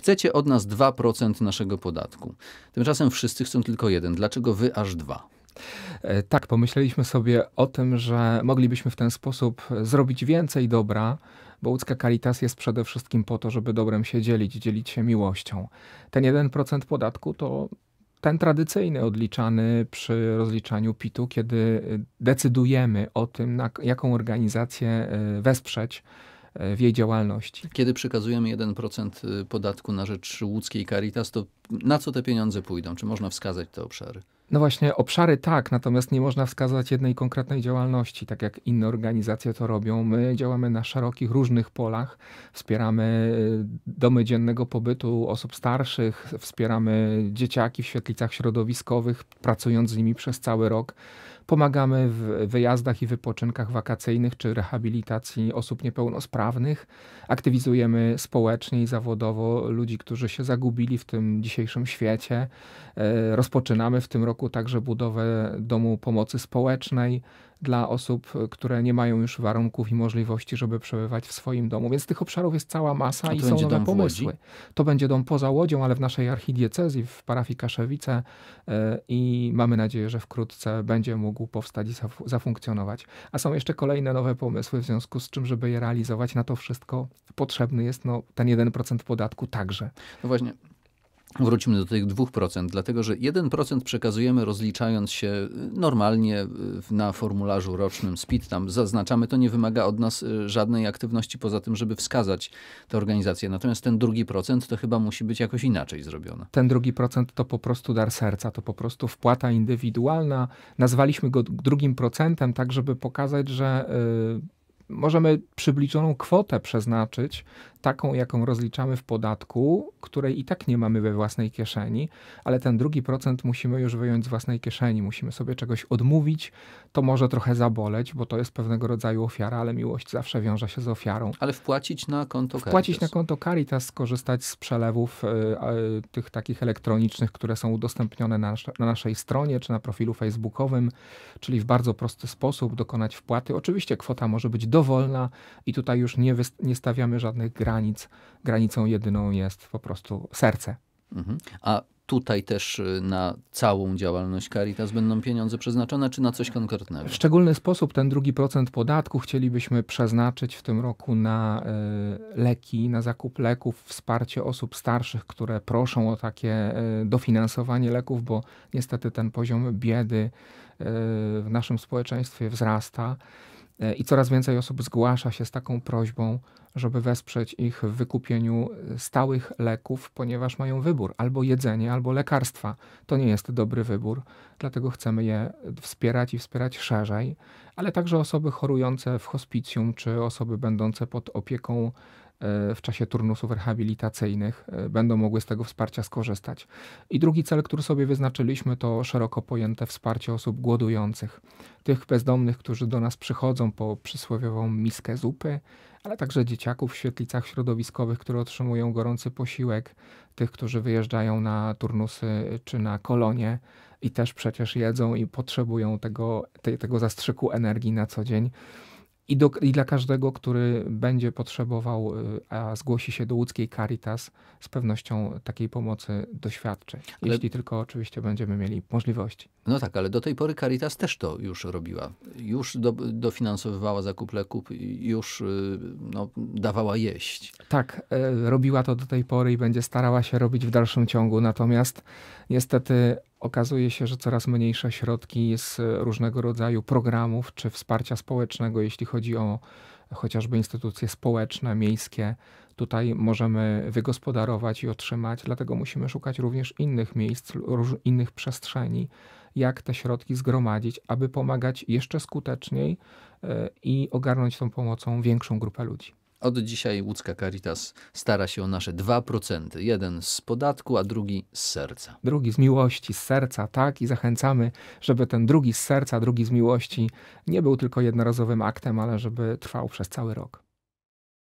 Chcecie od nas 2% naszego podatku. Tymczasem wszyscy chcą tylko jeden. Dlaczego wy aż dwa? E, tak, pomyśleliśmy sobie o tym, że moglibyśmy w ten sposób zrobić więcej dobra, bo łódzka Caritas jest przede wszystkim po to, żeby dobrem się dzielić, dzielić się miłością. Ten 1% podatku to ten tradycyjny, odliczany przy rozliczaniu PIT-u, kiedy decydujemy o tym, jaką organizację e, wesprzeć w jej działalności. Kiedy przekazujemy 1% y, podatku na rzecz łódzkiej Caritas, to na co te pieniądze pójdą? Czy można wskazać te obszary? No właśnie, obszary tak, natomiast nie można wskazać jednej konkretnej działalności, tak jak inne organizacje to robią. My działamy na szerokich, różnych polach. Wspieramy y, domy dziennego pobytu osób starszych, wspieramy dzieciaki w świetlicach środowiskowych, pracując z nimi przez cały rok. Pomagamy w wyjazdach i wypoczynkach wakacyjnych czy rehabilitacji osób niepełnosprawnych. Aktywizujemy społecznie i zawodowo ludzi, którzy się zagubili w tym dzisiejszym świecie. E, rozpoczynamy w tym roku także budowę Domu Pomocy Społecznej dla osób, które nie mają już warunków i możliwości, żeby przebywać w swoim domu. Więc tych obszarów jest cała masa i są nowe pomysły. To będzie dom poza Łodzią, ale w naszej archidiecezji, w parafii Kaszewice e, i mamy nadzieję, że wkrótce będzie mógł powstać i zafunkcjonować. A są jeszcze kolejne nowe pomysły, w związku z czym, żeby je realizować, na to wszystko potrzebny jest no, ten 1% podatku także. No właśnie, Wróćmy do tych 2%, dlatego że 1% przekazujemy rozliczając się y, normalnie y, na formularzu rocznym SPIT. Tam zaznaczamy, to nie wymaga od nas y, żadnej aktywności poza tym, żeby wskazać tę organizację. Natomiast ten drugi procent to chyba musi być jakoś inaczej zrobione. Ten drugi procent to po prostu dar serca, to po prostu wpłata indywidualna. Nazwaliśmy go drugim procentem, tak żeby pokazać, że. Yy możemy przybliżoną kwotę przeznaczyć taką, jaką rozliczamy w podatku, której i tak nie mamy we własnej kieszeni, ale ten drugi procent musimy już wyjąć z własnej kieszeni, musimy sobie czegoś odmówić. To może trochę zaboleć, bo to jest pewnego rodzaju ofiara, ale miłość zawsze wiąże się z ofiarą. Ale wpłacić na konto Caritas. Wpłacić na konto Caritas, skorzystać z przelewów e, tych takich elektronicznych, które są udostępnione na, na naszej stronie czy na profilu facebookowym, czyli w bardzo prosty sposób dokonać wpłaty. Oczywiście kwota może być dowolna i tutaj już nie, nie stawiamy żadnych granic granic. Granicą jedyną jest po prostu serce. Mhm. A tutaj też y, na całą działalność Caritas będą pieniądze przeznaczone, czy na coś konkretnego? W szczególny sposób ten drugi procent podatku chcielibyśmy przeznaczyć w tym roku na y, leki, na zakup leków, wsparcie osób starszych, które proszą o takie y, dofinansowanie leków, bo niestety ten poziom biedy y, w naszym społeczeństwie wzrasta. E, I coraz więcej osób zgłasza się z taką prośbą, żeby wesprzeć ich w wykupieniu e, stałych leków, ponieważ mają wybór albo jedzenie, albo lekarstwa. To nie jest dobry wybór, dlatego chcemy je wspierać i wspierać szerzej, ale także osoby chorujące w hospicjum czy osoby będące pod opieką E, w czasie turnusów rehabilitacyjnych e, będą mogły z tego wsparcia skorzystać. I drugi cel, który sobie wyznaczyliśmy, to szeroko pojęte wsparcie osób głodujących, tych bezdomnych, którzy do nas przychodzą po przysłowiową miskę zupy, ale także dzieciaków w świetlicach środowiskowych, które otrzymują gorący posiłek, tych, którzy wyjeżdżają na turnusy czy na kolonie i też przecież jedzą i potrzebują tego, tego zastrzyku energii na co dzień. I, do, I, dla każdego, który będzie potrzebował, y, a zgłosi się do łódzkiej Caritas, z pewnością takiej pomocy doświadczy. Ale... Jeśli tylko oczywiście będziemy mieli możliwości. No tak, ale do tej pory Caritas też to już robiła. Już do, dofinansowywała zakup leków, już y, no, dawała jeść. Tak, e, robiła to do tej pory i będzie starała się robić w dalszym ciągu. Natomiast niestety okazuje się, że coraz mniejsze środki z różnego rodzaju programów czy wsparcia społecznego, jeśli chodzi o chociażby instytucje społeczne, miejskie. Tutaj możemy wygospodarować i otrzymać, dlatego musimy szukać również innych miejsc, innych przestrzeni, jak te środki zgromadzić, aby pomagać jeszcze skuteczniej e, i ogarnąć tą pomocą większą grupę ludzi. Od dzisiaj łódzka Caritas stara się o nasze 2%. Jeden z podatku, a drugi z serca. Drugi z miłości, z serca, tak? I zachęcamy, żeby ten drugi z serca, drugi z miłości nie był tylko jednorazowym aktem, ale żeby trwał przez cały rok.